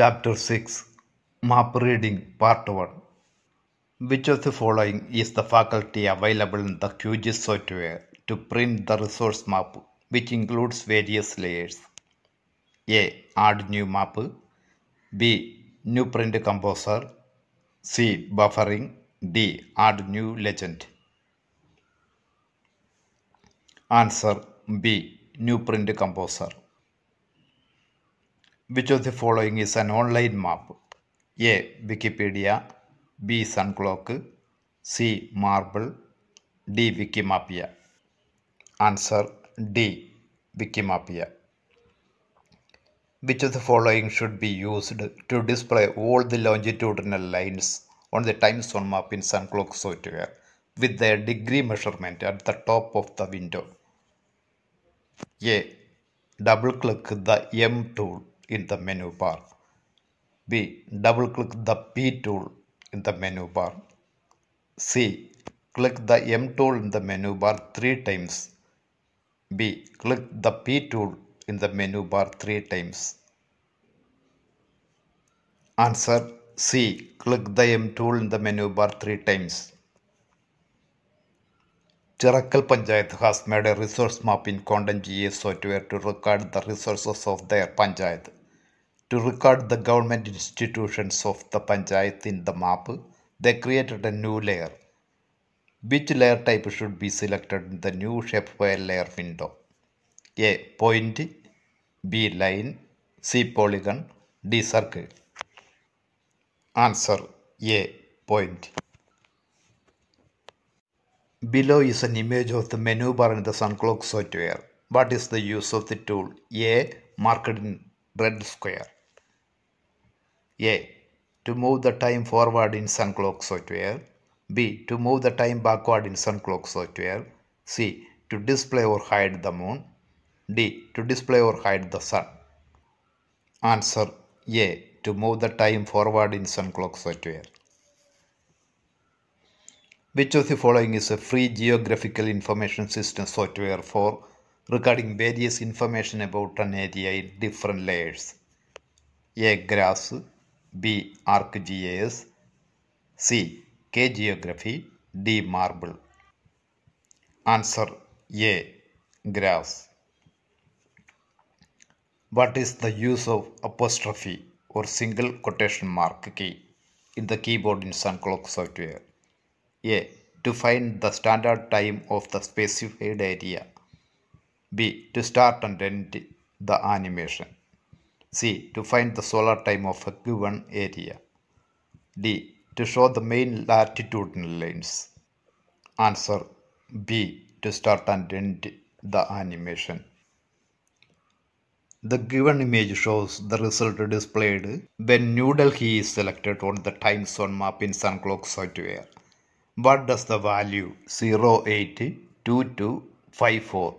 Chapter 6 Map Reading Part 1 Which of the following is the faculty available in the QGIS software to print the resource map which includes various layers? A. Add new map B. New print composer C. Buffering D. Add new legend Answer B. New print composer which of the following is an online map? A. Wikipedia B. Sunclock C. Marble D. Wikimapia Answer D. Wikimapia Which of the following should be used to display all the longitudinal lines on the time zone map in SunClock software with their degree measurement at the top of the window? A. Double click the M tool in the menu bar. B. Double click the P tool in the menu bar. C. Click the M tool in the menu bar three times. B. Click the P tool in the menu bar three times. Answer C. Click the M tool in the menu bar three times. Chirakal Panchayat has made a resource map in Content GS software to record the resources of their panchayat to record the government institutions of the panchayat in the map, they created a new layer. Which layer type should be selected in the new shapefile layer window? A. Point B. Line C. Polygon D. Circle Answer A. Point Below is an image of the menu bar in the SunClock software. What is the use of the tool? A. Marked in red square. A. To move the time forward in Sun Clock software. B. To move the time backward in Sun Clock software. C. To display or hide the moon. D. To display or hide the sun. Answer A. To move the time forward in Sun Clock software. Which of the following is a free geographical information system software for regarding various information about an area in different layers? A. grass B. ArcGIS, C. K. Geography, D. Marble. Answer: A. Grass What is the use of apostrophe or single quotation mark key in the keyboard in Sun Clock software. A. To find the standard time of the specified area. B. To start and end the animation. C. To find the solar time of a given area. D. To show the main latitudinal lines. Answer B. To start and end the animation. The given image shows the result displayed when New Delhi is selected on the time zone map in Clock software. What does the value 082254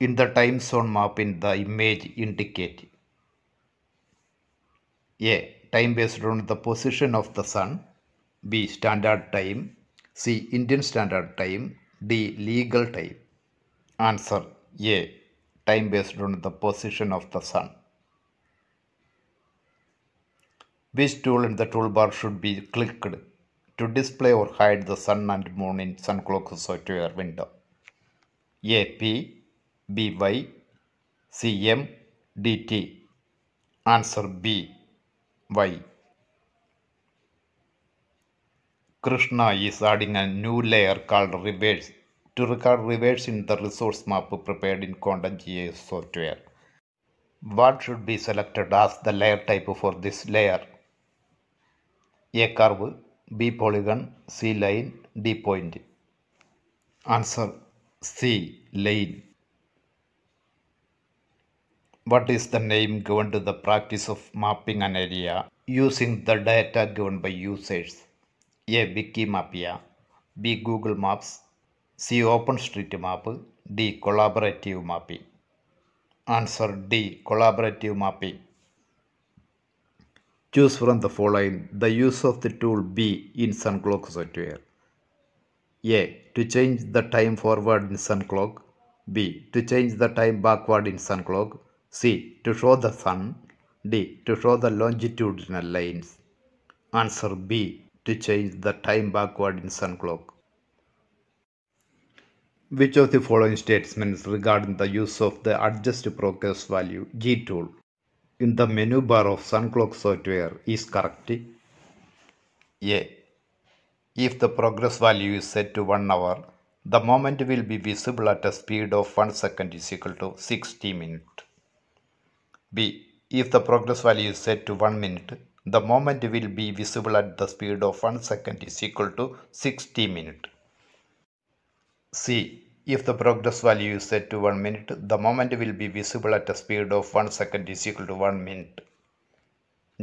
in the time zone map in the image indicate? A. Time based on the position of the sun. B. Standard time. C. Indian Standard Time. D. Legal time. Answer A. Time based on the position of the sun. Which tool in the toolbar should be clicked to display or hide the sun and moon in sun clock software window? A. P. B. Y. C. M. D. T. Answer B. Why? Krishna is adding a new layer called reverse to record reverse in the resource map prepared in Quantum GIS software. What should be selected as the layer type for this layer? A curve, B polygon, C line, D point. Answer C. Line what is the name given to the practice of mapping an area using the data given by users? A. Wikimapia B. Google Maps C. OpenStreetMap D. Collaborative Mapping Answer D. Collaborative Mapping Choose from the following the use of the tool B in Clock software. A. To change the time forward in SunClock. B. To change the time backward in SunClock. C. To show the sun. D. To show the longitudinal lines. Answer B. To change the time backward in sun clock. Which of the following statements regarding the use of the adjust progress value G tool in the menu bar of sun clock software is correct? A. If the progress value is set to 1 hour, the moment will be visible at a speed of 1 second is equal to 60 minutes b. If the progress value is set to 1 minute, the moment will be visible at the speed of 1 second is equal to 60 minute. c. If the progress value is set to 1 minute, the moment will be visible at the speed of 1 second is equal to 1 minute.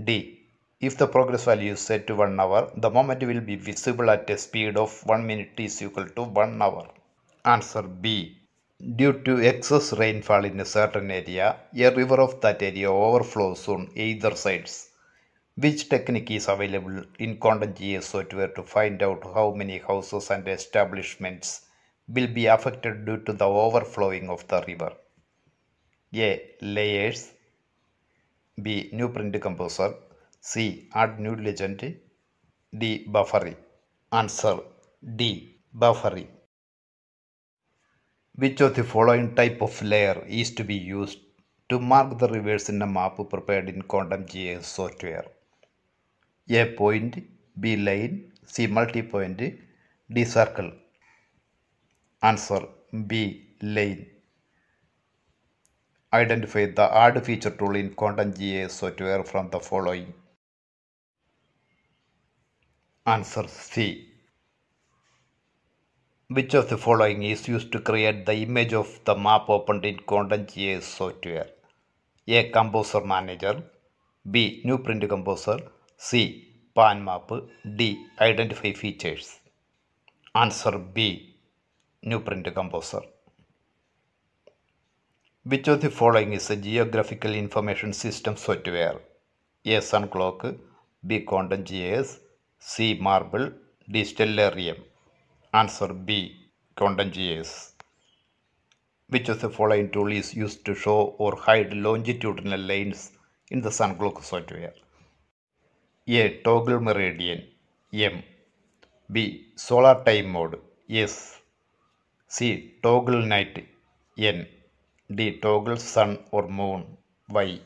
d. If the progress value is set to 1 hour, the moment will be visible at a speed of 1 minute is equal to 1 hour. Answer B. Due to excess rainfall in a certain area, a river of that area overflows on either sides. Which technique is available in Content GS software to find out how many houses and establishments will be affected due to the overflowing of the river? A. Layers B. New print composer C. Add new legend D. Buffering Answer D. Buffering which of the following type of layer is to be used to mark the rivers in a map prepared in Quantum GIS software? A point, B line, C multi-point, D circle. Answer B lane. Identify the add feature tool in Quantum GIS software from the following. Answer C which of the following is used to create the image of the map opened in Content GIS software? A. Composer Manager B. New Print Composer C. Pan Map D. Identify Features Answer B. New Print Composer Which of the following is a geographical information system software? A. Sun Clock B. Content GIS C. Marble D. Stellarium Answer B. Which of the following tool is used to show or hide longitudinal lines in the Sun SunClock software? A. Toggle meridian. M. B. Solar time mode. S. C. Toggle night. N. D. Toggle sun or moon. Y.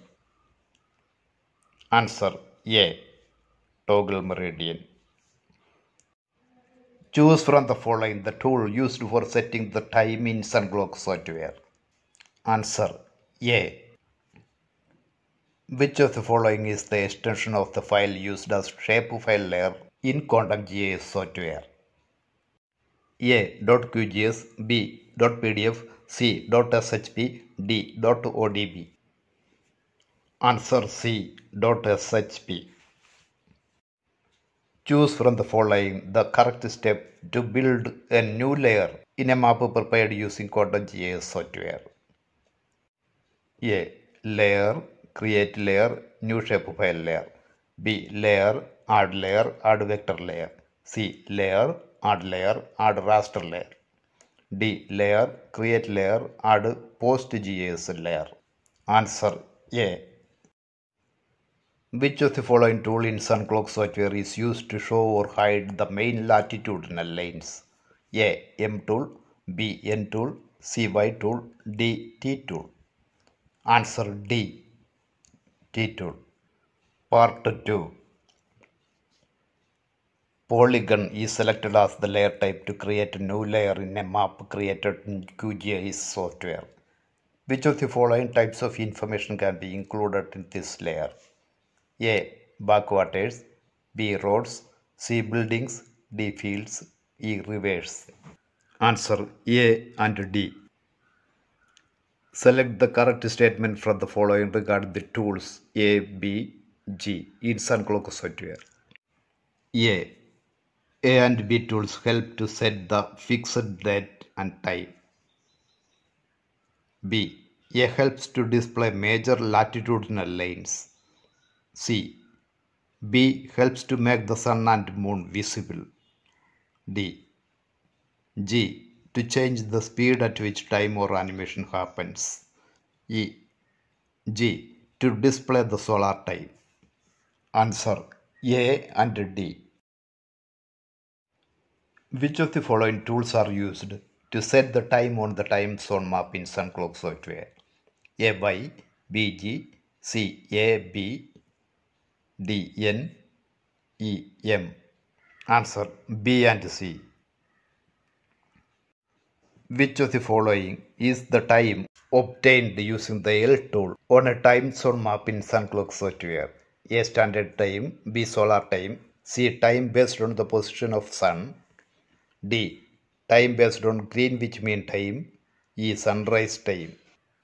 Answer A. Toggle meridian. Choose from the following the tool used for setting the time in SunClock software. Answer A. Which of the following is the extension of the file used as shapefile layer in ContactJS software? A. .QGIS B. .PDF C. .SHP D. .ODB Answer C. .SHP Choose from the following the correct step to build a new layer in a map prepared using QGIS software. A. Layer, create layer, new shapefile layer. B. Layer, add layer, add vector layer. C. Layer, add layer, add raster layer. D. Layer, create layer, add PostGIS layer. Answer A. Which of the following tool in sun clock software is used to show or hide the main latitudinal lines? A. M tool B. N tool C. Y tool D. T tool Answer D. T tool Part 2 Polygon is selected as the layer type to create a new layer in a map created in QGIS software. Which of the following types of information can be included in this layer? A. Backwaters B. Roads C. Buildings D. Fields E. Rivers Answer A and D. Select the correct statement from the following regarding the tools A, B, G in clock software. A. A and B tools help to set the fixed date and time. B. A helps to display major latitudinal lanes. C. B helps to make the sun and moon visible. D. G. To change the speed at which time or animation happens. E. G. To display the solar time. Answer A and D. Which of the following tools are used to set the time on the time zone map in Sun Clock software? A by BG, C A B, D N E M. Answer B and C. Which of the following is the time obtained using the L tool on a time zone map in sun clock software? A standard time, B solar time, C time based on the position of sun, D time based on Greenwich mean time, E sunrise time.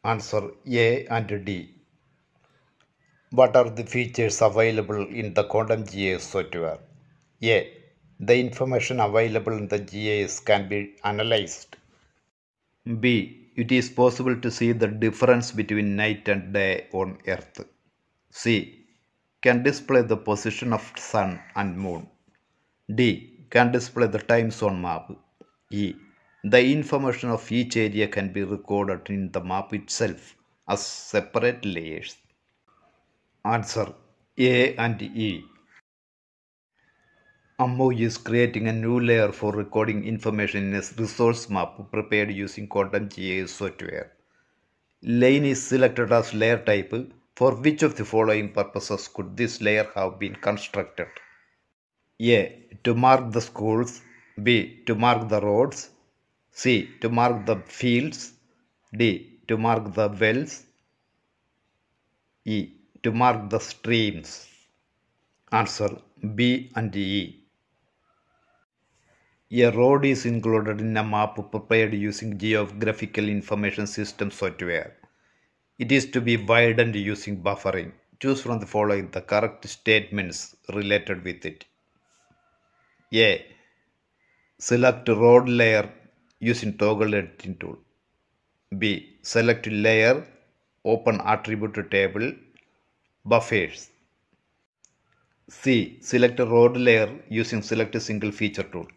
Answer A and D. What are the features available in the Quantum GIS software? A. The information available in the GIS can be analyzed. B. It is possible to see the difference between night and day on Earth. C. Can display the position of Sun and Moon. D. Can display the time zone map. E. The information of each area can be recorded in the map itself as separate layers. Answer A and E. AMO is creating a new layer for recording information in a resource map prepared using Quantum GIS software. Lane is selected as layer type. For which of the following purposes could this layer have been constructed? A. To mark the schools. B. To mark the roads. C. To mark the fields. D. To mark the wells. E to mark the streams? Answer B and E. A road is included in a map prepared using geographical information system software. It is to be widened using buffering. Choose from the following the correct statements related with it. A. Select road layer using toggle editing tool. B. Select layer, open attribute table buffers. C. Select a road layer using select single feature tool.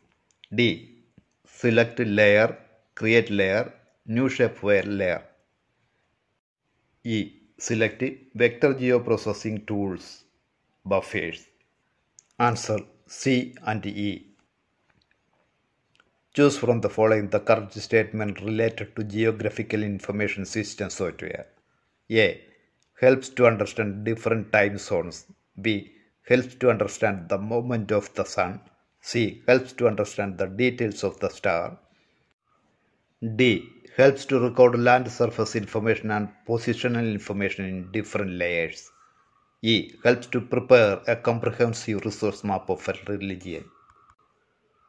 D. Select layer, create layer, new shapeware layer. E. Select vector geoprocessing tools, buffers. Answer C and E. Choose from the following the correct statement related to geographical information system software. A helps to understand different time zones. B. Helps to understand the movement of the sun. C. Helps to understand the details of the star. D. Helps to record land surface information and positional information in different layers. E. Helps to prepare a comprehensive resource map of a religion.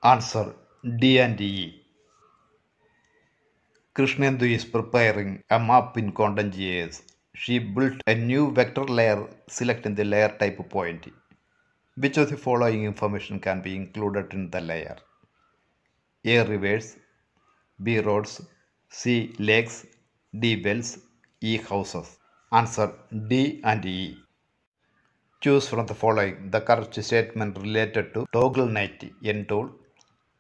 Answer D and E. Krishnendu is preparing a map in content years she built a new vector layer selecting the layer type point. Which of the following information can be included in the layer? A. Rivers B. Roads C. Lakes D. Wells E. Houses Answer D and E. Choose from the following the correct statement related to toggle night N tool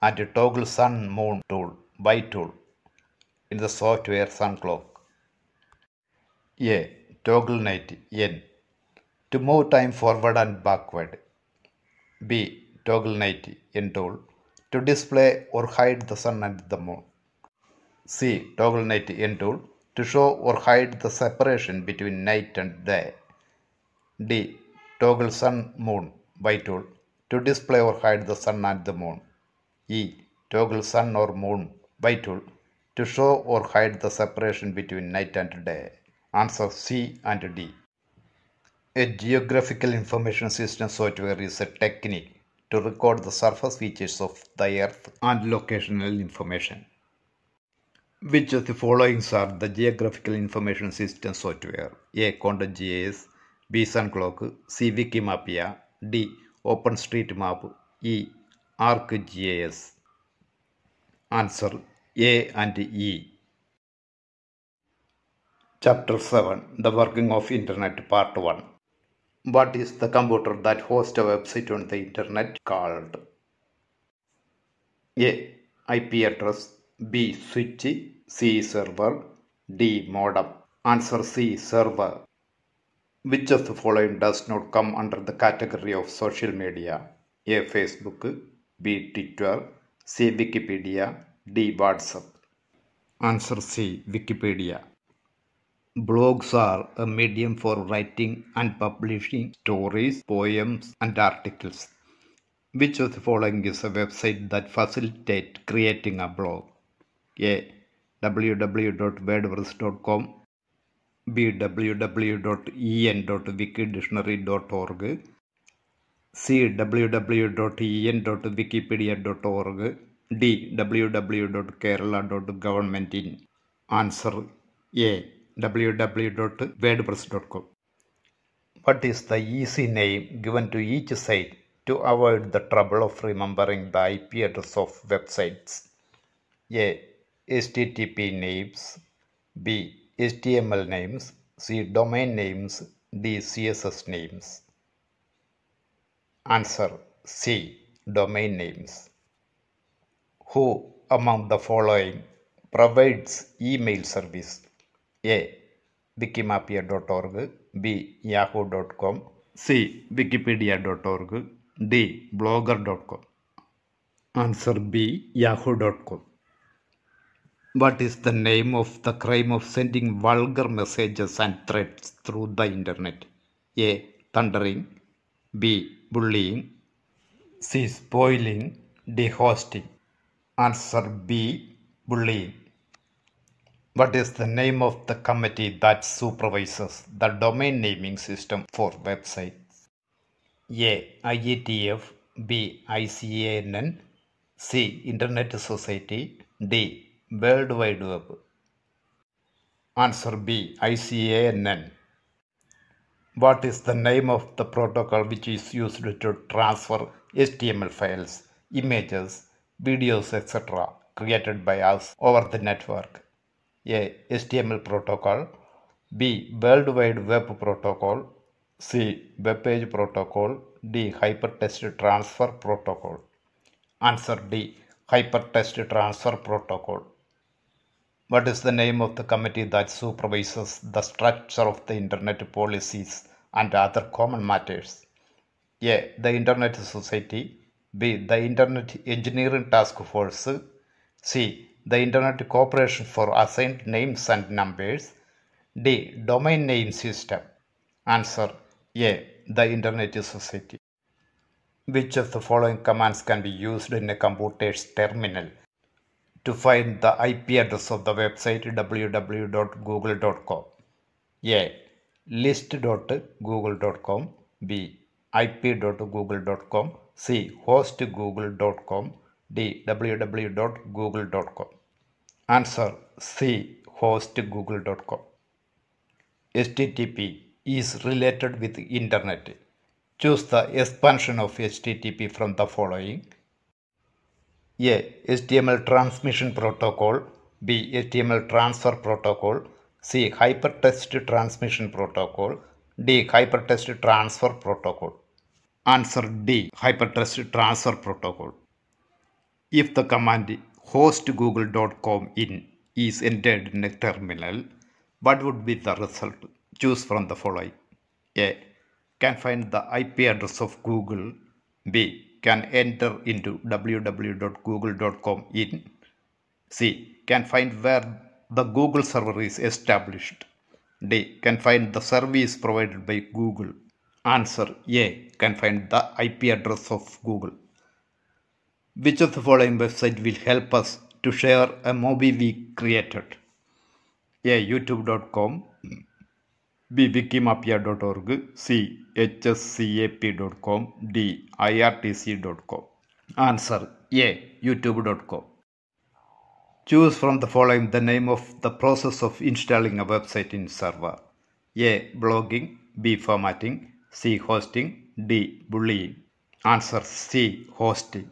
and toggle sun moon tool by tool in the software sun clock. A. Toggle night N. To move time forward and backward. B. Toggle night N tool. To display or hide the sun and the moon. C. Toggle night N tool. To show or hide the separation between night and day. D. Toggle sun moon by tool. To display or hide the sun and the moon. E. Toggle sun or moon by tool to show or hide the separation between night and day. Answer C and D. A geographical information system software is a technique to record the surface features of the earth and locational information. Which of the followings are the geographical information system software? A. ContentGIS B. Sun Clock, C. Wikimapia D. OpenStreetMap E. ArcGIS Answer A and E Chapter 7 The Working of Internet Part 1 What is the computer that hosts a website on the internet called? A. IP address B. Switch C. Server D. Modem Answer C. Server Which of the following does not come under the category of social media? A. Facebook B. Twitter C. Wikipedia D. WhatsApp Answer C. Wikipedia Blogs are a medium for writing and publishing stories, poems, and articles. Which of the following is a website that facilitates creating a blog? A. www.wordpress.com B. www.en.wikidictionary.org C. www.en.wikipedia.org D. www.kerala.governmentin Answer A www.wordpress.com. What is the easy name given to each site to avoid the trouble of remembering the IP address of websites? A. HTTP names B. HTML names C. Domain names D. CSS names Answer C. Domain names Who among the following provides email service a. Wikimapia.org B. Yahoo.com C. Wikipedia.org D. Blogger.com Answer B. Yahoo.com What is the name of the crime of sending vulgar messages and threats through the internet? A. Thundering B. Bullying C. Spoiling D. Hosting Answer B. Bullying what is the name of the committee that supervises the domain naming system for websites? A. IETF B. ICANN C. Internet Society D. World Wide Web Answer B. ICANN What is the name of the protocol which is used to transfer HTML files, images, videos, etc. created by us over the network? A. HTML protocol B. World Wide Web protocol C. Web page protocol D. Hypertext transfer protocol Answer D. Hypertext transfer protocol What is the name of the committee that supervises the structure of the internet policies and other common matters? A. The Internet Society B. The Internet Engineering Task Force C the Internet Corporation for Assigned Names and Numbers. D. Domain Name System. Answer A. The Internet Society. Which of the following commands can be used in a computer's terminal? To find the IP address of the website www.google.com. A. List.google.com. B. IP.google.com. C. Host.google.com. D. Www.google.com. Answer C host google.com. HTTP is related with internet. Choose the expansion of HTTP from the following. A. HTML transmission protocol. B. HTML transfer protocol. C. Hypertext transmission protocol. D. Hypertext transfer protocol. Answer D. Hypertext transfer protocol. If the command host google.com in is entered in a terminal, what would be the result? Choose from the following. A. Can find the IP address of Google. B. Can enter into www.google.com in. C. Can find where the Google server is established. D. Can find the service provided by Google. Answer A. Can find the IP address of Google. Which of the following website will help us to share a movie we created? A. YouTube.com B. Wikimapia.org C. HSCAP.com D. IRTC.com Answer A. YouTube.com Choose from the following the name of the process of installing a website in server. A. Blogging B. Formatting C. Hosting D. Bullying Answer C. Hosting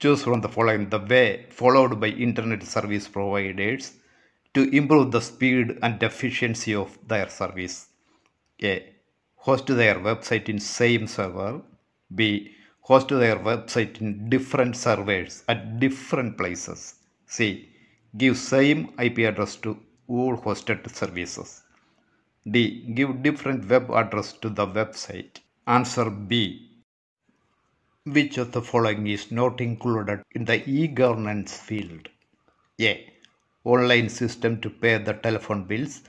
Choose from the following the way followed by internet service providers to improve the speed and efficiency of their service. A. Host their website in same server. B. Host their website in different servers at different places. C. Give same IP address to all hosted services. D. Give different web address to the website. Answer B. Which of the following is not included in the e-governance field? A. Online system to pay the telephone bills.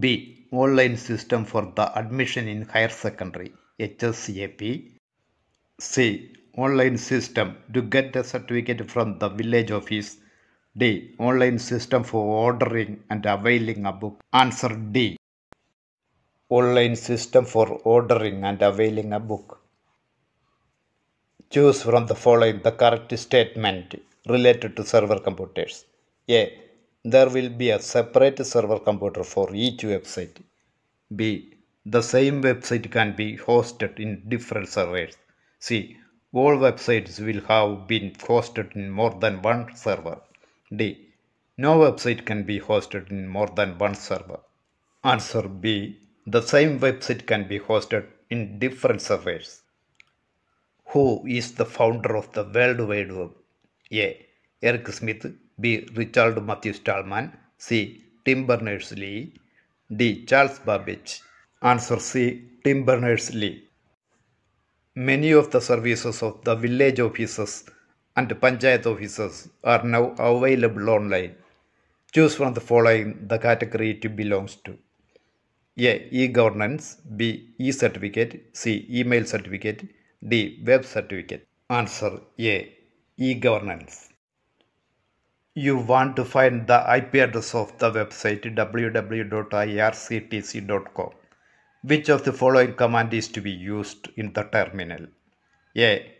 B. Online system for the admission in higher secondary HSAP. C. Online system to get the certificate from the village office. D. Online system for ordering and availing a book. Answer D. Online system for ordering and availing a book. Choose from the following the correct statement related to server computers. A. There will be a separate server computer for each website. B. The same website can be hosted in different servers. C. All websites will have been hosted in more than one server. D. No website can be hosted in more than one server. Answer B. The same website can be hosted in different servers. Who is the founder of the World Wide Web? A. Eric Smith. B. Richard Matthew Stallman. C. Tim Berners-Lee. D. Charles Babbage. Answer C. Tim Berners-Lee. Many of the services of the village offices and panchayat offices are now available online. Choose from the following the category it belongs to. A. E-governance. B. E-certificate. C. Email certificate. D. Web certificate. Answer A. E-governance. You want to find the IP address of the website www.irctc.com. Which of the following command is to be used in the terminal? A.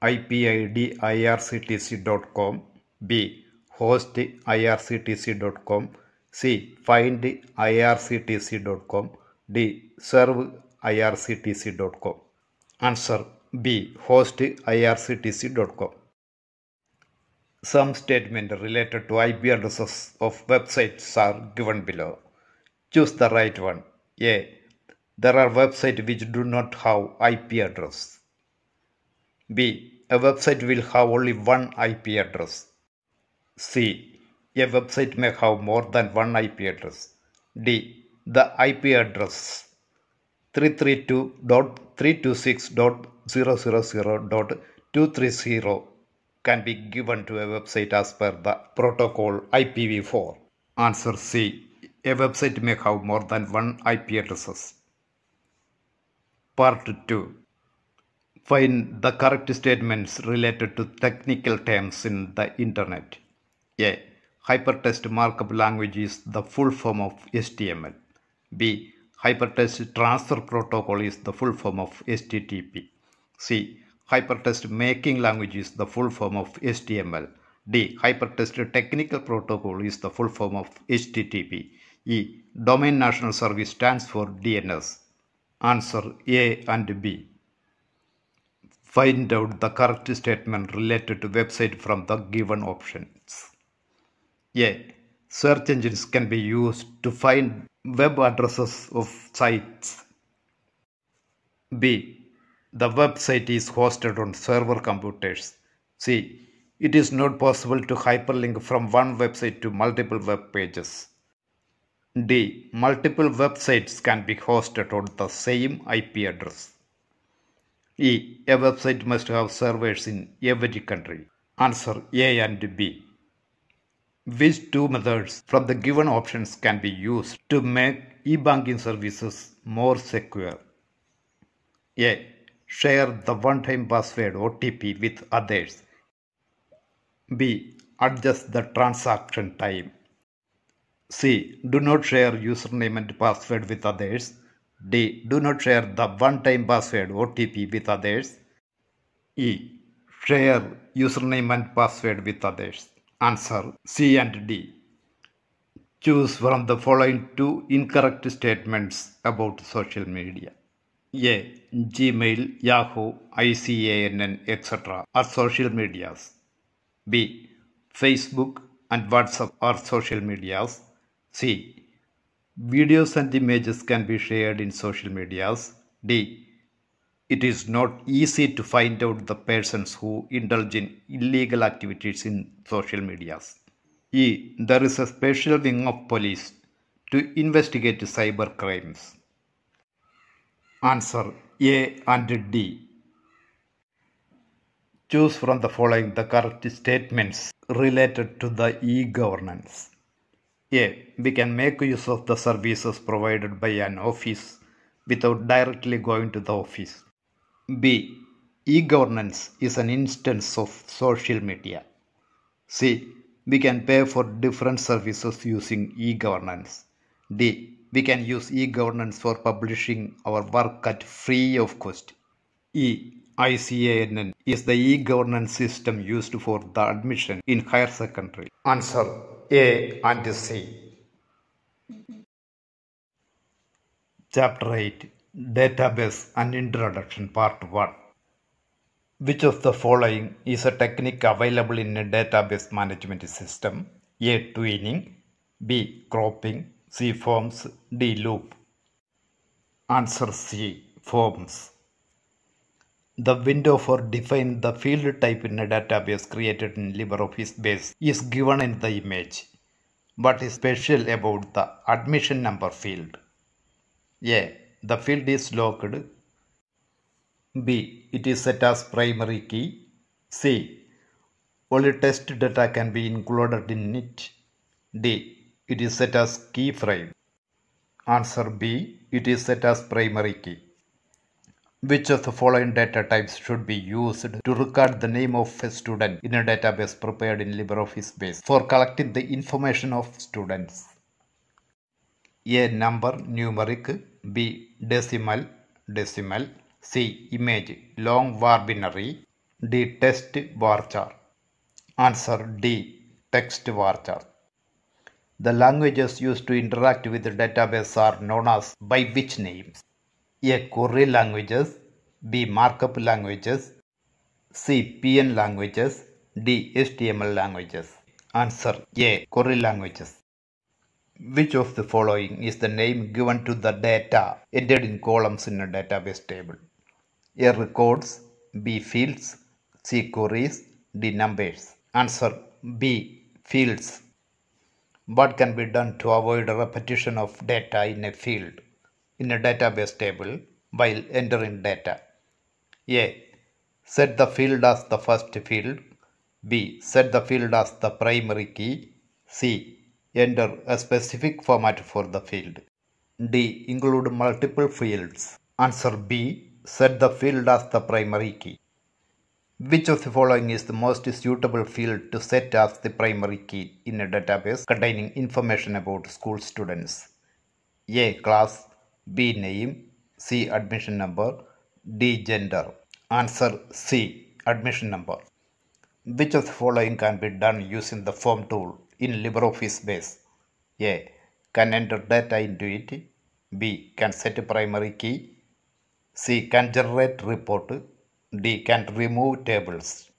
IPID irctc.com B. Host irctc.com C. Find irctc.com D. Serve irctc.com Answer B. Host irctc.com. Some statements related to IP addresses of websites are given below. Choose the right one. A. There are websites which do not have IP address. B. A website will have only one IP address. C. A website may have more than one IP address. D. The IP address three can be given to a website as per the protocol IPv4? Answer C. A website may have more than one IP addresses. Part 2. Find the correct statements related to technical terms in the Internet. A. Hyper Text Markup Language is the full form of HTML. B. Hypertext Transfer Protocol is the full form of HTTP. C. Hypertext Making Language is the full form of HTML. D. Hypertext Technical Protocol is the full form of HTTP. E. Domain National Service stands for DNS. Answer A and B. Find out the correct statement related to website from the given options. A. Search engines can be used to find web addresses of sites. B. The website is hosted on server computers. C. It is not possible to hyperlink from one website to multiple web pages. D. Multiple websites can be hosted on the same IP address. E. A website must have servers in every country. Answer A and B. Which two methods from the given options can be used to make e-banking services more secure? A. Share the one-time password OTP with others. B. Adjust the transaction time. C. Do not share username and password with others. D. Do not share the one-time password OTP with others. E. Share username and password with others. Answer C and D. Choose from the following two incorrect statements about social media. A. Gmail, Yahoo, ICANN, etc. are social medias. B. Facebook and WhatsApp are social medias. C. Videos and images can be shared in social medias. D. It is not easy to find out the persons who indulge in illegal activities in social medias. E. There is a special wing of police to investigate cyber crimes. Answer A and D. Choose from the following the correct statements related to the e-governance. A. We can make use of the services provided by an office without directly going to the office. B. E governance is an instance of social media. C. We can pay for different services using e governance. D. We can use e governance for publishing our work at free of cost. E. ICANN is the e governance system used for the admission in higher secondary. Answer A and C. Chapter 8 Database and Introduction Part 1 Which of the following is a technique available in a database management system? A. Twinning B. Cropping C. Forms D. Loop Answer C. Forms the window for define the field type in a database created in LibreOffice Base is given in the image. What is special about the admission number field? A. The field is locked. B. It is set as primary key. C. Only test data can be included in it. D. It is set as key frame. Answer B. It is set as primary key. Which of the following data types should be used to record the name of a student in a database prepared in LibreOffice Base for collecting the information of students? A. Number, numeric. B. Decimal, Decimal. C. Image, Long Var Binary. D. Test bar chart Answer D. Text bar chart The languages used to interact with the database are known as by which names? A. Query languages B. Markup languages C. PN languages D. HTML languages Answer A. Query languages which of the following is the name given to the data entered in columns in a database table? A records, B fields, C queries, D numbers. Answer B fields. What can be done to avoid repetition of data in a field in a database table while entering data? A. Set the field as the first field. B. Set the field as the primary key. C. Enter a uh, specific format for the field. D. Include multiple fields. Answer B. Set the field as the primary key. Which of the following is the most suitable field to set as the primary key in a database containing information about school students? A. Class B. Name C. Admission number D. Gender Answer C. Admission number Which of the following can be done using the form tool? in LibreOffice Base? A. Can enter data into it. B. Can set primary key. C. Can generate report. D. Can remove tables.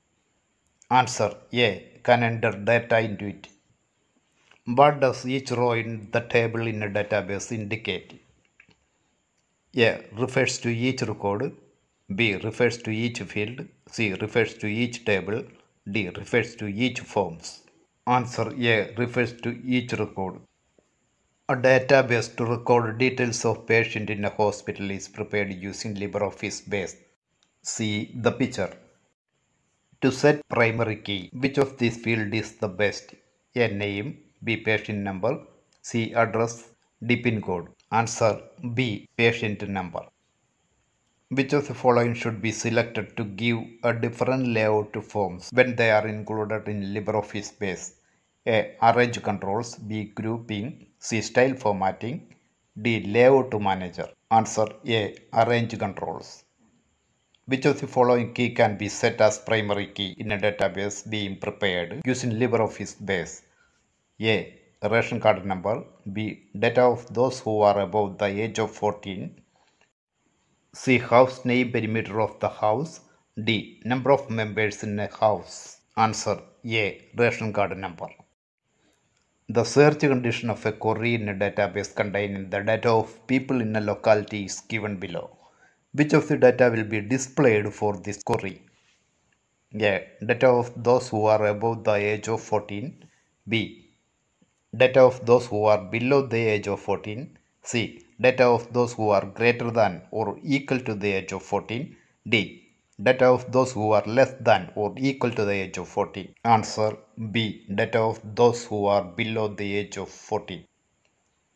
Answer A. Can enter data into it. What does each row in the table in a database indicate? A. Refers to each record. B. Refers to each field. C. Refers to each table. D. Refers to each forms. Answer A refers to each record. A database to record details of patient in a hospital is prepared using LibreOffice Base. See the picture. To set primary key, which of these fields is the best? A. Name B. Patient number C. Address D. Pin code Answer B. Patient number which of the following should be selected to give a different layout to forms when they are included in LibreOffice Base? A. Arrange controls B. Grouping C. Style formatting D. Layout manager Answer A. Arrange controls Which of the following key can be set as primary key in a database being prepared using LibreOffice Base? A. Ration card number B. Data of those who are above the age of 14 C. House name perimeter of the house. D. Number of members in a house. Answer A. Ration card number. The search condition of a query in a database containing the data of people in a locality is given below. Which of the data will be displayed for this query? A. Data of those who are above the age of 14. B. Data of those who are below the age of 14. C. Data of those who are greater than or equal to the age of 14. D. Data of those who are less than or equal to the age of 14. Answer B. Data of those who are below the age of 14.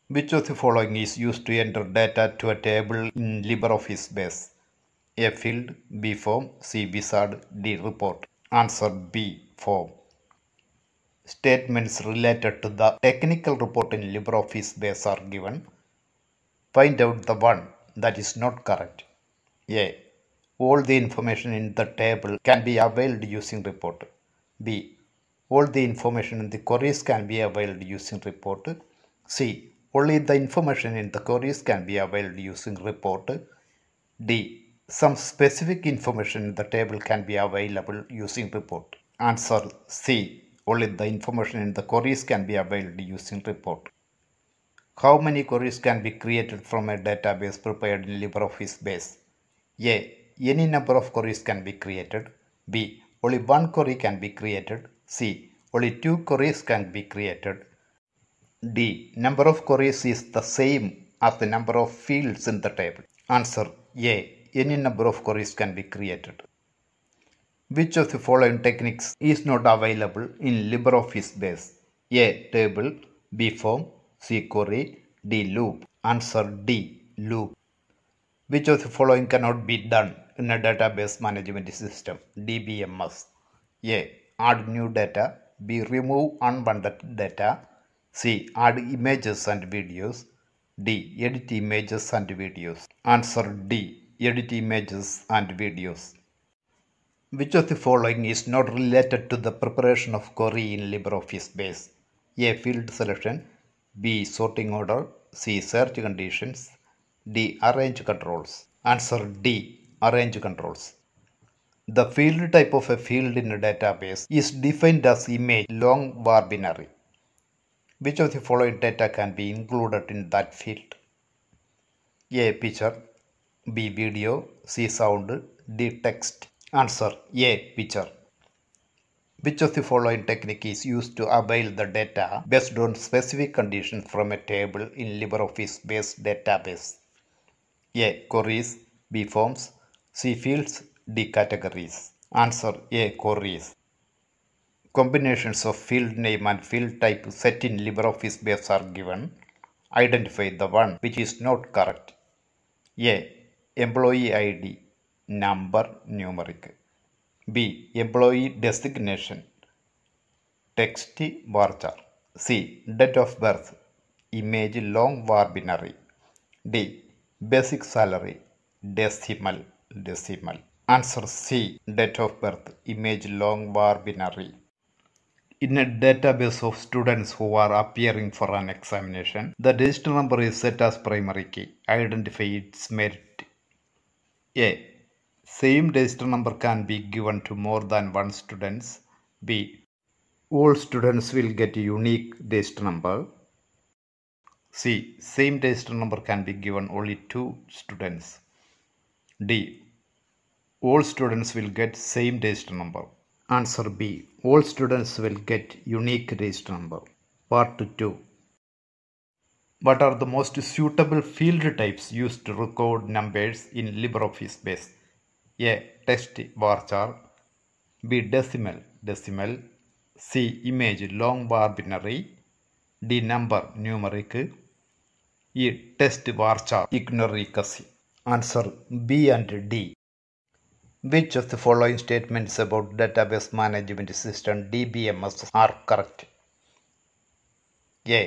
Which of the following is used to enter data to a table in LibreOffice Base? A field, B form, C wizard, D report. Answer B form. Statements related to the technical report in LibreOffice Base are given. Find out the one that is not correct. A. All the information in the table can be availed using report. B. All the information in the queries can be availed using report. C. Only the information in the queries can be availed using report. D. Some specific information in the table can be available using report. Answer C. Only the information in the queries can be availed using report. How many queries can be created from a database prepared in LibreOffice base? A. Any number of queries can be created. B. Only one query can be created. C. Only two queries can be created. D. Number of queries is the same as the number of fields in the table. Answer A. Any number of queries can be created. Which of the following techniques is not available in LibreOffice Base? A. Table B. Form C. query, D. Loop. Answer D. Loop. Which of the following cannot be done in a database management system? DBMS. A. Add new data. B. Remove unwanted data. C. Add images and videos. D. Edit images and videos. Answer D. Edit images and videos. Which of the following is not related to the preparation of query in LibreOffice Base? A. Field selection. B. Sorting order. C. Search conditions. D. Arrange controls. Answer D. Arrange controls. The field type of a field in a database is defined as image, long, var binary. Which of the following data can be included in that field? A. Picture. B. Video. C. Sound. D. Text. Answer A. Picture. Which of the following technique is used to avail the data based on specific conditions from a table in LibreOffice based database? A. Queries B. Forms C. Fields D. Categories Answer A. Queries Combinations of field name and field type set in LibreOffice base are given. Identify the one which is not correct. A. Employee ID Number Numeric B. Employee designation. Text varchar. C. Date of birth. Image long war binary. D. Basic salary. Decimal. Decimal. Answer C. Date of birth. Image long war binary. In a database of students who are appearing for an examination, the digital number is set as primary key. Identify its merit. A. Same register number can be given to more than one students. B. All students will get unique register number. C. Same register number can be given only to students. D. All students will get same register number. Answer B. All students will get unique register number. Part 2. What are the most suitable field types used to record numbers in LibreOffice Base? A text bar chart Decimal Decimal decimal Image Long long bar binary D number numeric E test bar chart ഇഗ്നോറിക്കസി answer B and D Which of the following statements about database management system DBMS are correct? A.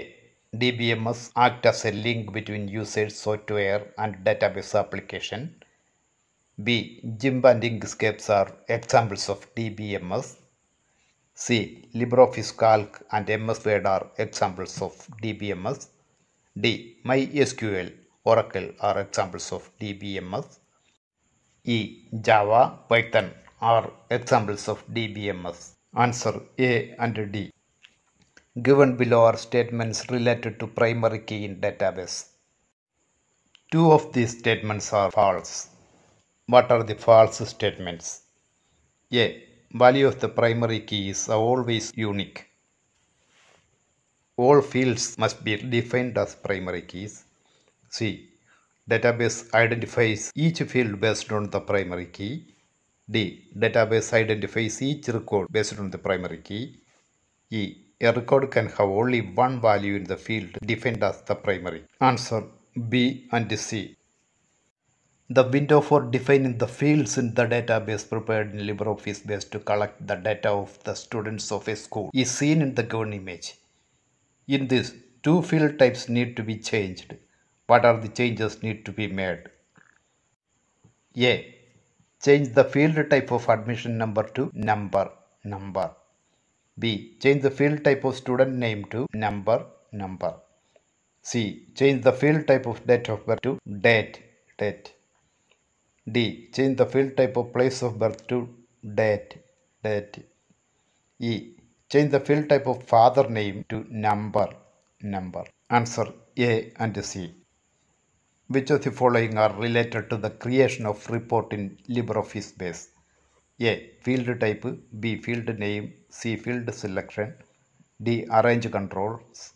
DBMS act as a link between user software and database application. B. Jim and Inkscapes are examples of DBMS. C. LibreOffice Calc and MS Word are examples of DBMS. D. MySQL, Oracle are examples of DBMS. E. Java, Python are examples of DBMS. Answer A and D. Given below are statements related to primary key in database. Two of these statements are false. What are the false statements? A. Value of the primary key is always unique. All fields must be defined as primary keys. C. Database identifies each field based on the primary key. D. Database identifies each record based on the primary key. E. A record can have only one value in the field defined as the primary. Answer B and C. The window for defining the fields in the database prepared in LibreOffice Base to collect the data of the students of a school is seen in the given image. In this, two field types need to be changed. What are the changes need to be made? A. Change the field type of admission number to number, number. B. Change the field type of student name to number, number. C. Change the field type of date of birth to date, date. D. Change the field type of place of birth to date. Date. E. Change the field type of father name to number. Number. Answer A and C. Which of the following are related to the creation of report in LibreOffice Base? A. Field type. B. Field name. C. Field selection. D. Arrange controls.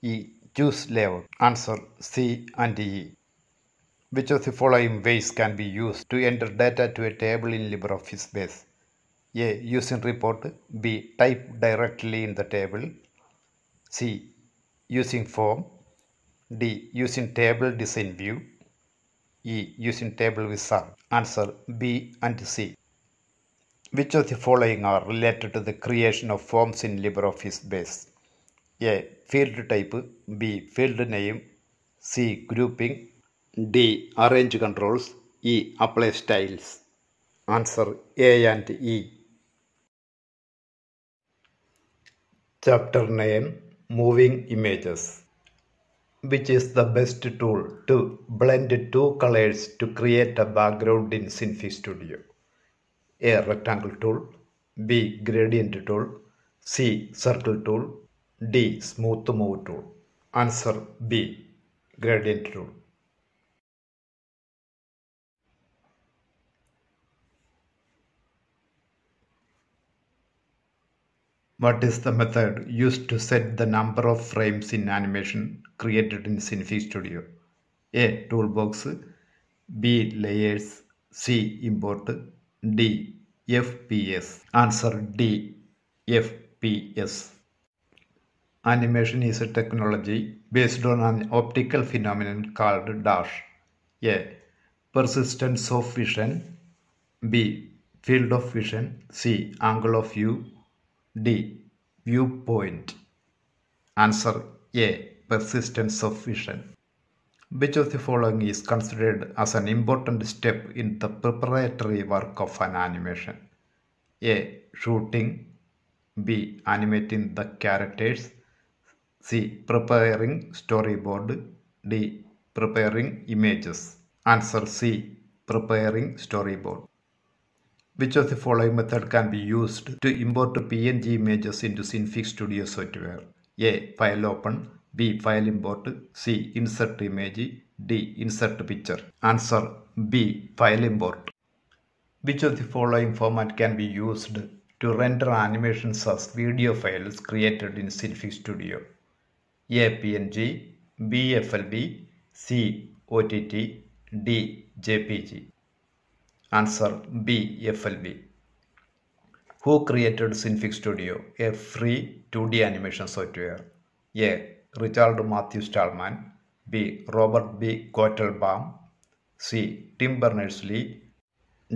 E. Choose layout. Answer C and E. Which of the following ways can be used to enter data to a table in LibreOffice Base? A. Using report. B. Type directly in the table. C. Using form. D. Using table design view. E. Using table wizard. Answer B and C. Which of the following are related to the creation of forms in LibreOffice Base? A. Field type. B. Field name. C. Grouping. D. Arrange controls. E. Apply styles. Answer A and E. Chapter name Moving Images Which is the best tool to blend two colors to create a background in Sinfi Studio? A. Rectangle tool B. Gradient tool C. Circle tool D. Smooth Move tool Answer B. Gradient tool What is the method used to set the number of frames in animation created in Cinefix Studio? A. Toolbox B. Layers C. Import D. FPS Answer D. FPS Animation is a technology based on an optical phenomenon called DASH. A. Persistence of vision B. Field of vision C. Angle of view D. Viewpoint. Answer A. Persistence of vision. Which of the following is considered as an important step in the preparatory work of an animation? A. Shooting. B. Animating the characters. C. Preparing storyboard. D. Preparing images. Answer C. Preparing storyboard. Which of the following method can be used to import PNG images into Synfig Studio software? A. File open. B. File import. C. Insert image. D. Insert picture. Answer B. File import. Which of the following format can be used to render animations as video files created in Synfig Studio? A. PNG. B. FLB C. OTT. D. JPG. Answer B. FLB. Who created Synfix Studio, a free 2D animation software? A. Richard Matthew Stallman. B. Robert B. Goetelbaum. C. Tim Berners-Lee.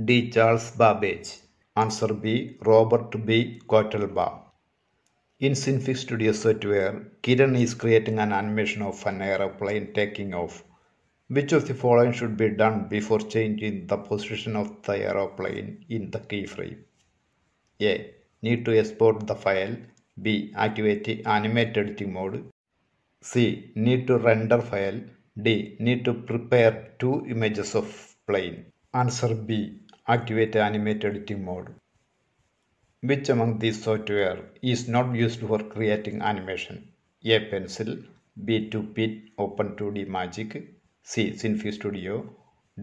D. Charles Babbage. Answer B. Robert B. Goetelbaum. In Synfix Studio software, Kiran is creating an animation of an aeroplane taking off which of the following should be done before changing the position of the aeroplane in the keyframe? A. Need to export the file. B. Activate animated editing mode. C. Need to render file. D. Need to prepare two images of plane. Answer B. Activate animated editing mode. Which among these software is not used for creating animation? A. Pencil. B. 2 bit Open 2D Magic. C. Synfy Studio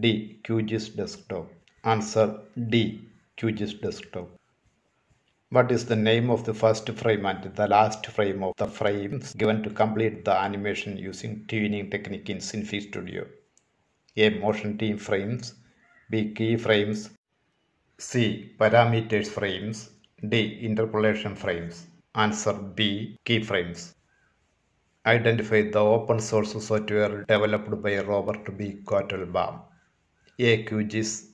D. QGIS Desktop Answer D. QGIS Desktop what is the name of the first frame and the last frame of the frames given to complete the animation using tuning technique in Synfy Studio? A. Motion team frames B. Key frames C. Parameters frames D. Interpolation frames Answer B. Key frames identify the open source software developed by Robert B. Quattlebaum, A. QGIS,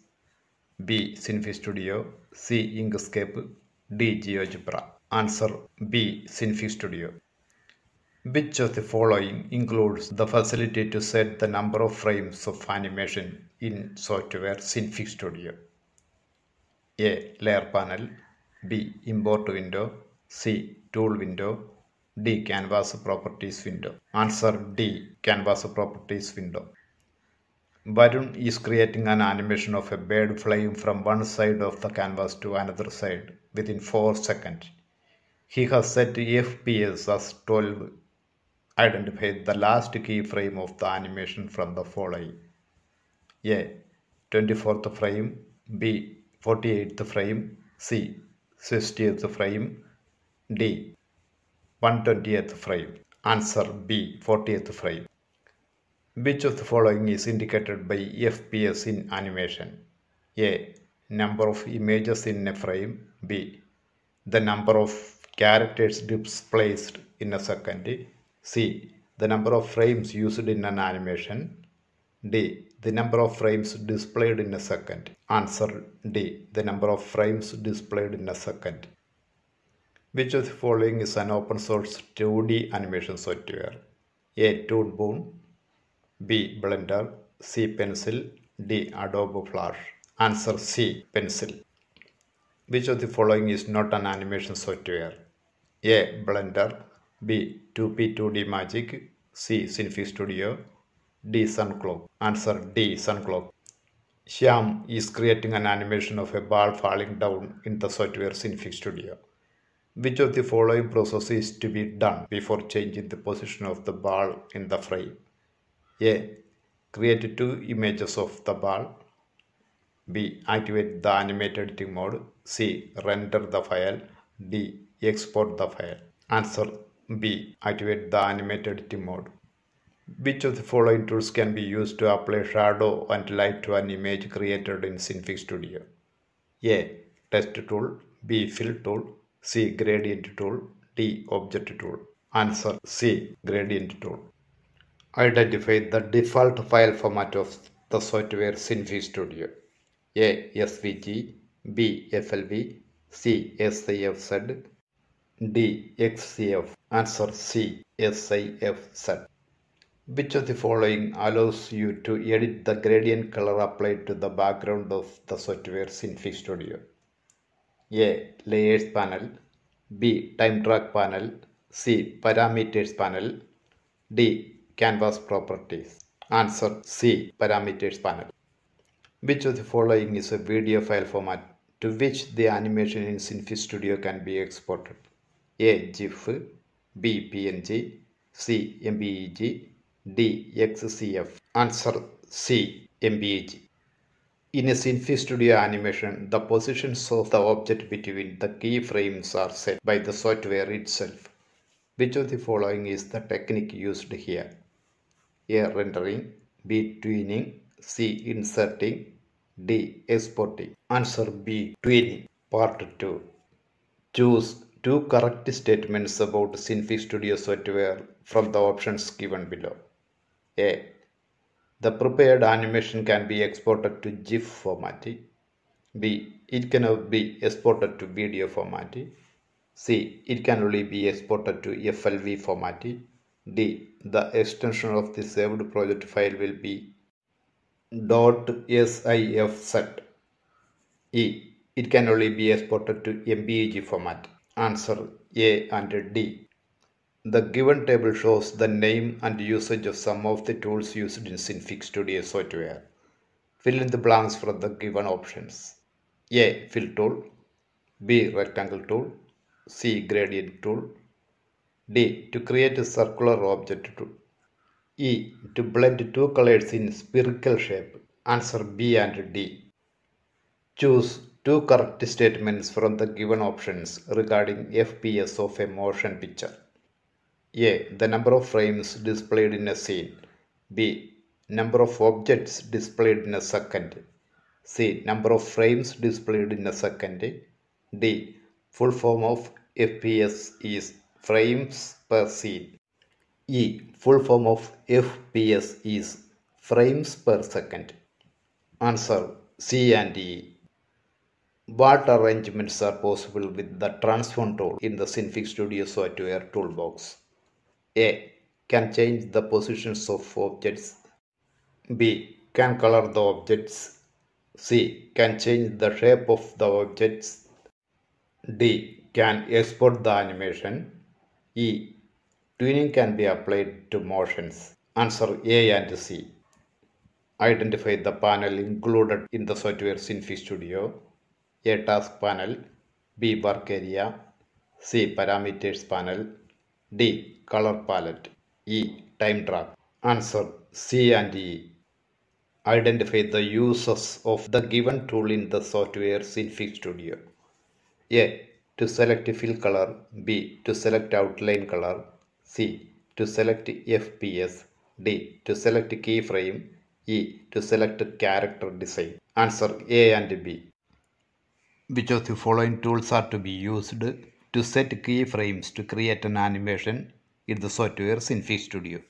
B. Sinfi Studio, C. Inkscape, D. GeoGebra. Answer B. Sinfi Studio. Which of the following includes the facility to set the number of frames of animation in software Sinfi Studio? A. Layer panel B. Import window C. Tool window D. Canvas Properties window. Answer D. Canvas Properties window. Varun is creating an animation of a bird flying from one side of the canvas to another side within 4 seconds. He has set FPS as 12. Identify the last keyframe of the animation from the following. A. 24th frame B. 48th frame C. 60th frame D. 120th frame. Answer B 40th frame. Which of the following is indicated by FPS in animation? A. Number of images in a frame. B. The number of characters displaced in a second. C. The number of frames used in an animation. D. The number of frames displayed in a second. Answer D. The number of frames displayed in a second. Which of the following is an open source 2D animation software? A. Toonboon B. Blender C. Pencil D. Adobe Flash Answer C. Pencil Which of the following is not an animation software? A. Blender B. 2P2D Magic C. Cinfi Studio D. SunClock Answer D. SunClock Shyam is creating an animation of a ball falling down in the software Cinfiq Studio. Which of the following process is to be done before changing the position of the ball in the frame? A. Create two images of the ball. B. Activate the animated editing mode. C. Render the file. D. Export the file. Answer B. Activate the animated editing mode. Which of the following tools can be used to apply shadow and light to an image created in Synfig Studio? A. Test tool. B. Fill tool. C. Gradient tool D. Object tool Answer C. Gradient tool Identify the default file format of the software SyncV Studio A. SVG B. FLV C. SIFZ D. XCF Answer C. SIFZ which of the following allows you to edit the gradient color applied to the background of the software in Studio? A. Layers panel B. Time track panel C. Parameters panel D. Canvas properties Answer C. Parameters panel Which of the following is a video file format to which the animation in Synfi Studio can be exported? A. GIF B. PNG C. MBEG D. XCF Answer C. MBEG in a Synfi Studio animation, the positions of the object between the keyframes are set by the software itself. Which of the following is the technique used here? A. Rendering B. Tweening C. Inserting D. Exporting Answer B. Tweening Part 2 Choose two correct statements about Synfi Studio software from the options given below. A. The prepared animation can be exported to GIF format. B. It cannot be exported to video format. C. It can only be exported to FLV format. D. The extension of the saved project file will be .sifz. E. It can only be exported to MBG format. Answer A and D. The given table shows the name and usage of some of the tools used in Synfix Studio software. Fill in the blanks for the given options. A. Fill tool B. Rectangle tool C. Gradient tool D. To create a circular object tool E. To blend two colors in spherical shape. Answer B and D. Choose two correct statements from the given options regarding FPS of a motion picture. A. The number of frames displayed in a scene. B. Number of objects displayed in a second. C. Number of frames displayed in a second. D. Full form of FPS is frames per scene. E. Full form of FPS is frames per second. Answer C and E. What arrangements are possible with the transform tool in the Synfix Studio Software toolbox? A. Can change the positions of objects. B. Can color the objects. C. Can change the shape of the objects. D. Can export the animation. E. Tuning can be applied to motions. Answer A and C. Identify the panel included in the software Synfi Studio. A. Task panel. B. Work area. C. Parameters panel. D. Color palette. E. Time trap. Answer C and E. Identify the uses of the given tool in the software in Studio. A. to select fill color, B to select outline color, C to select FPS, D to select keyframe, E to select character design. Answer A and B. Which of the following tools are to be used to set keyframes to create an animation in the software Synfig Studio.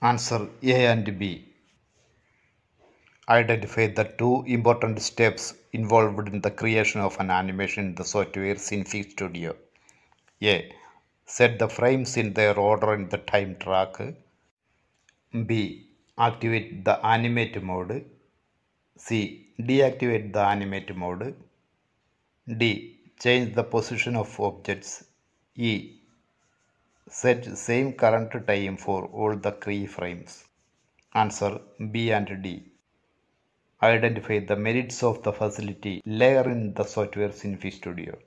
Answer A and B. Identify the two important steps involved in the creation of an animation in the software Synfig Studio. A. Set the frames in their order in the time track. B. Activate the animate mode. C deactivate the animate mode. D. Change the position of objects. E. Set same current time for all the keyframes. Answer B and D. Identify the merits of the facility layer in the software in studio.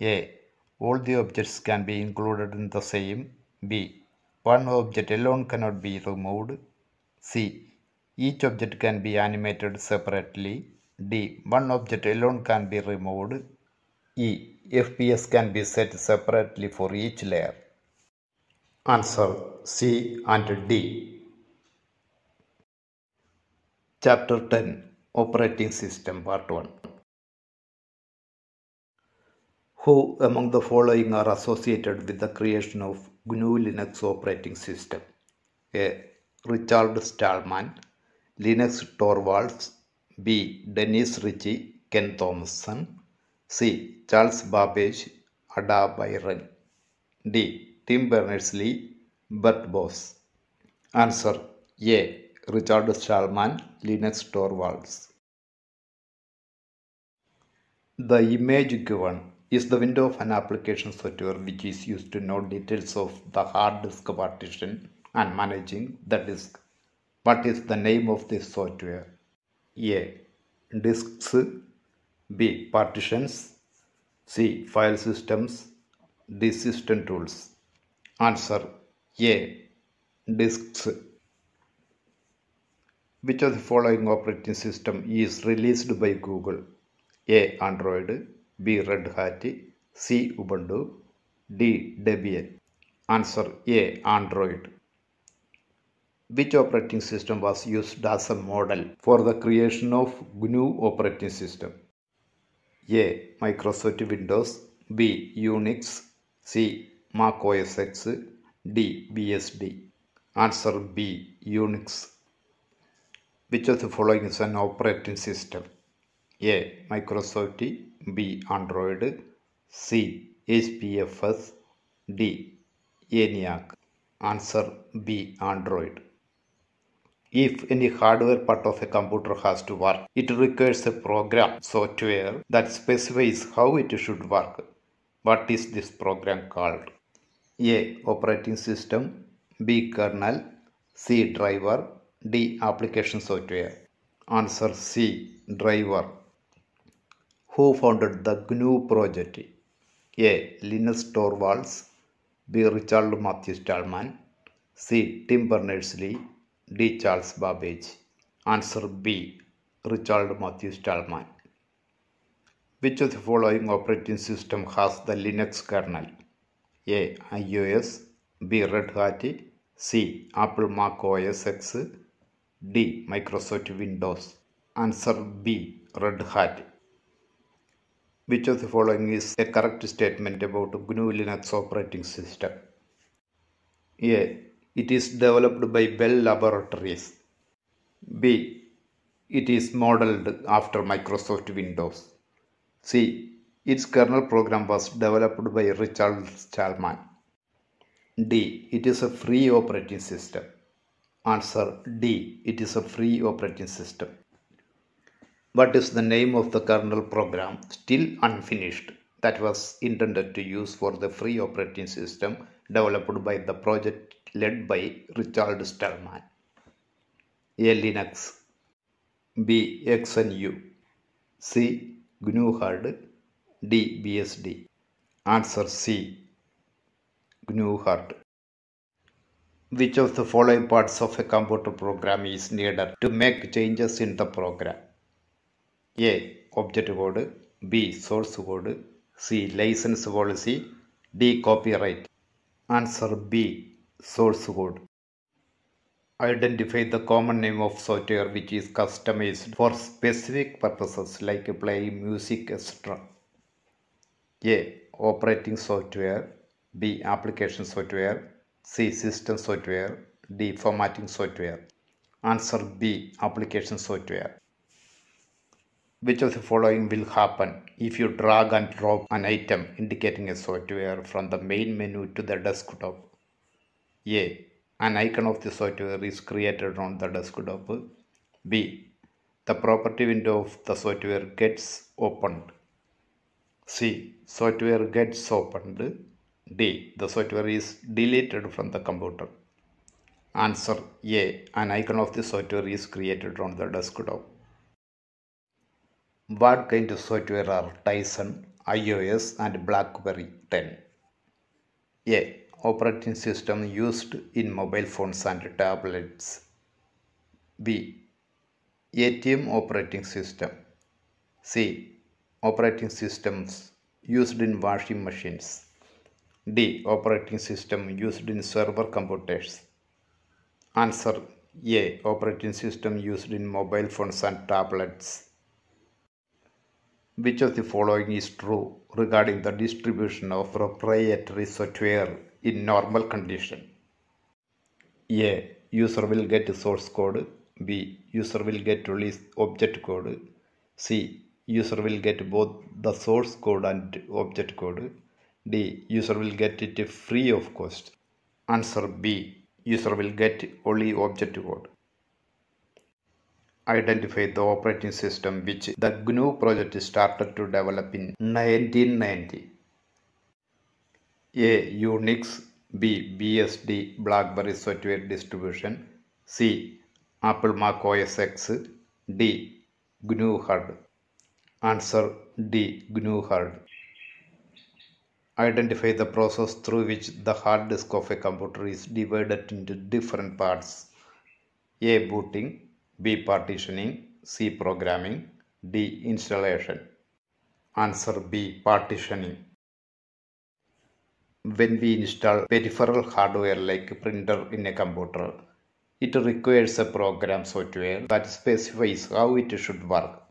A. All the objects can be included in the same. B. One object alone cannot be removed. C. Each object can be animated separately. D. One object alone can be removed. E. FPS can be set separately for each layer. Answer C and D. Chapter 10 Operating System Part 1 Who among the following are associated with the creation of GNU Linux operating system? A. Richard Stallman Linux Torvalds, B. Dennis Ritchie, Ken Thompson, C. Charles Babbage, Ada Byron, D. Tim Berners-Lee, Bert Bos. Answer A. Richard Stallman, Linux Torvalds. The image given is the window of an application software which is used to know details of the hard disk partition and managing the disk. What is the name of this software? A. Disks B. Partitions C. File systems D. System tools Answer A. Disks Which of the following operating system is released by Google? A. Android B. Red Hat C. Ubuntu D. Debian Answer A. Android which operating system was used as a model for the creation of GNU operating system? A. Microsoft Windows B. Unix C. Mac OS X D. BSD Answer B. Unix Which of the following is an operating system? A. Microsoft B. Android C. HPFS D. ENIAC Answer B. Android if any hardware part of a computer has to work, it requires a program software that specifies how it should work. What is this program called? A. Operating system B. Kernel C. Driver D. Application software Answer C. Driver Who founded the GNU project? A. Linus Torvalds B. Richard Matthew Stallman C. Tim Berners-Lee D. Charles Babbage. Answer B. Richard Matthew Stallman. Which of the following operating system has the Linux kernel? A. iOS. B. Red Hat. C. Apple Mac OS X. D. Microsoft Windows. Answer B. Red Hat. Which of the following is a correct statement about GNU Linux operating system? A. It is developed by Bell Laboratories. B. It is modeled after Microsoft Windows. C. Its kernel program was developed by Richard Stallman. D. It is a free operating system. Answer D. It is a free operating system. What is the name of the kernel program still unfinished that was intended to use for the free operating system developed by the project led by Richard Stallman. A. Linux B. XNU C. GNU Hard D. BSD Answer C. GNU Hard Which of the following parts of a computer program is needed to make changes in the program? A. Object code B. Source code C. License policy D. Copyright Answer B source code. Identify the common name of software which is customized for specific purposes like playing music, etc. A. Operating software. B. Application software. C. System software. D. Formatting software. Answer B. Application software. Which of the following will happen if you drag and drop an item indicating a software from the main menu to the desktop? A. An icon of the software is created on the desktop. B. The property window of the software gets opened. C. Software gets opened. D. The software is deleted from the computer. Answer A. An icon of the software is created on the desktop. What kind of software are Tyson, iOS and BlackBerry 10? A operating system used in mobile phones and tablets. B. ATM operating system. C. Operating systems used in washing machines. D. Operating system used in server computers. Answer A. Operating system used in mobile phones and tablets. Which of the following is true regarding the distribution of proprietary software in normal condition. A. User will get source code. B. User will get release object code. C. User will get both the source code and object code. D. User will get it free of cost. Answer B. User will get only object code. Identify the operating system which the GNU project started to develop in 1990. A. Unix, B. BSD, Blackberry Software Distribution, C. Apple Mac OS X, D. GNU Hard. Answer: D. GNU Hard. Identify the process through which the hard disk of a computer is divided into different parts. A. Booting B. Partitioning C. Programming D. Installation Answer B. Partitioning when we install peripheral hardware like printer in a computer, it requires a program software that specifies how it should work.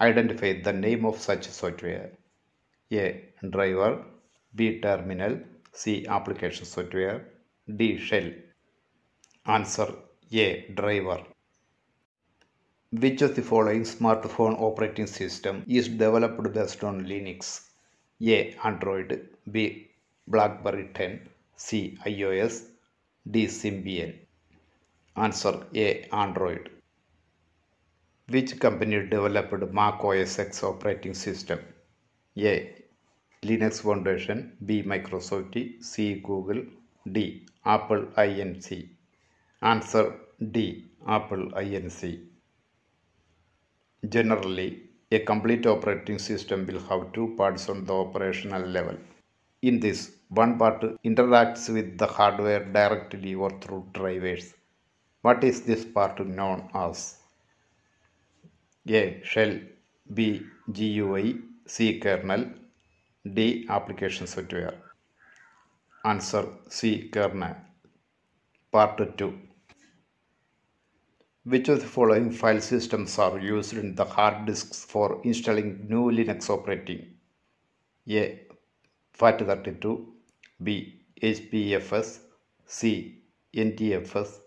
Identify the name of such software. A. Driver B. Terminal C. Application software D. Shell Answer A. Driver Which of the following smartphone operating system is developed based on Linux? A. Android B. BlackBerry 10, C iOS, D Symbian. Answer A Android. Which company developed Mac OS X operating system? A Linux Foundation, B Microsoft, C Google, D Apple Inc. Answer D Apple Inc. Generally, a complete operating system will have two parts on the operational level. In this one part interacts with the hardware directly or through drivers. What is this part known as? A. Shell B. GUI C. Kernel D. Application software Answer C. Kernel Part 2 Which of the following file systems are used in the hard disks for installing new Linux operating? A. FAT32 B. HPFS C. NTFS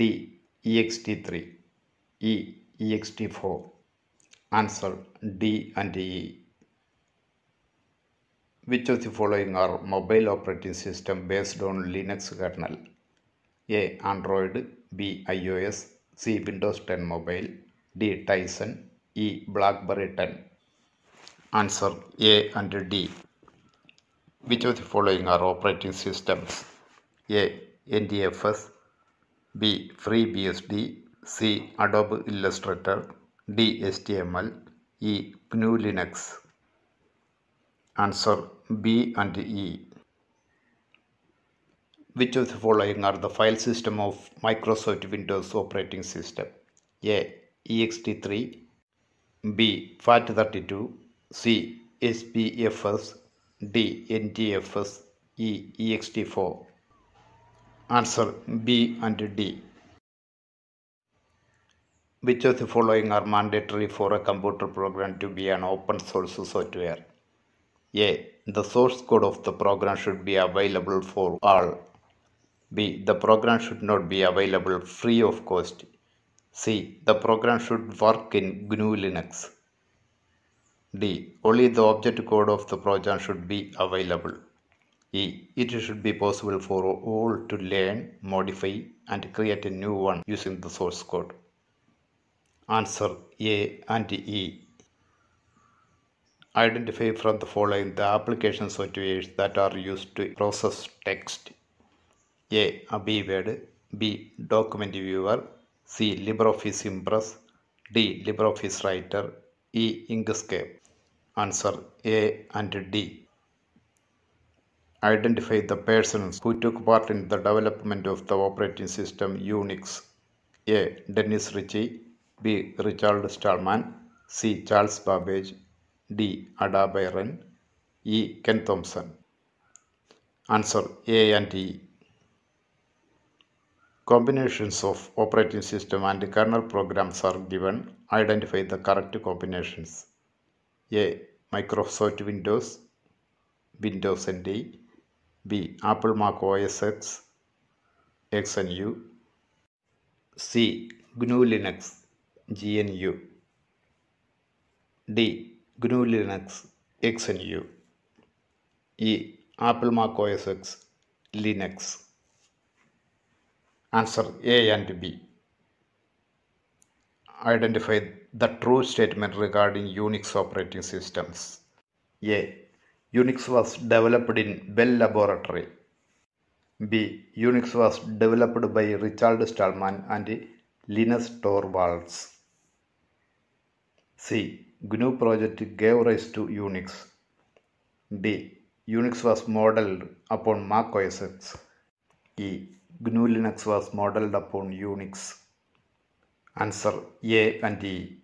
D. EXT3 E. EXT4 Answer D and E. Which of the following are mobile operating system based on Linux kernel? A. Android B. iOS C. Windows 10 Mobile D. Tyson E. BlackBerry 10 Answer A and D which of the following are operating systems? A. NTFS B. FreeBSD C. Adobe Illustrator D. HTML E. GNU Linux Answer B and E. Which of the following are the file system of Microsoft Windows operating system? A. EXT3 B. FAT32 C. SPFS D NTFS E EXT4 Answer B and D Which of the following are mandatory for a computer program to be an open source software? A. The source code of the program should be available for all. B. The program should not be available free of cost. C. The program should work in GNU Linux. D. Only the object code of the program should be available. E. It should be possible for all to learn, modify, and create a new one using the source code. Answer A and E. Identify from the following the application softwares that are used to process text. A. AbiWord B. Document Viewer C. LibreOffice Impress D. LibreOffice Writer E. Inkscape Answer A and D. Identify the persons who took part in the development of the operating system Unix. A. Dennis Ritchie B. Richard Stallman C. Charles Babbage D. Ada Byron E. Ken Thompson Answer A and E Combinations of operating system and kernel programs are given. Identify the correct combinations. A. Microsoft Windows, Windows and B. Apple Mac OS X, XNU, C. GNU Linux, GNU, D. GNU Linux, and U, E Apple Mac OS X, Linux. Answer A and B. Identify the true statement regarding Unix operating systems. A. Unix was developed in Bell Laboratory. B. Unix was developed by Richard Stallman and Linus Torvalds. C. GNU project gave rise to Unix. D. Unix was modeled upon Mac OS X. E. GNU Linux was modeled upon Unix. Answer A and E.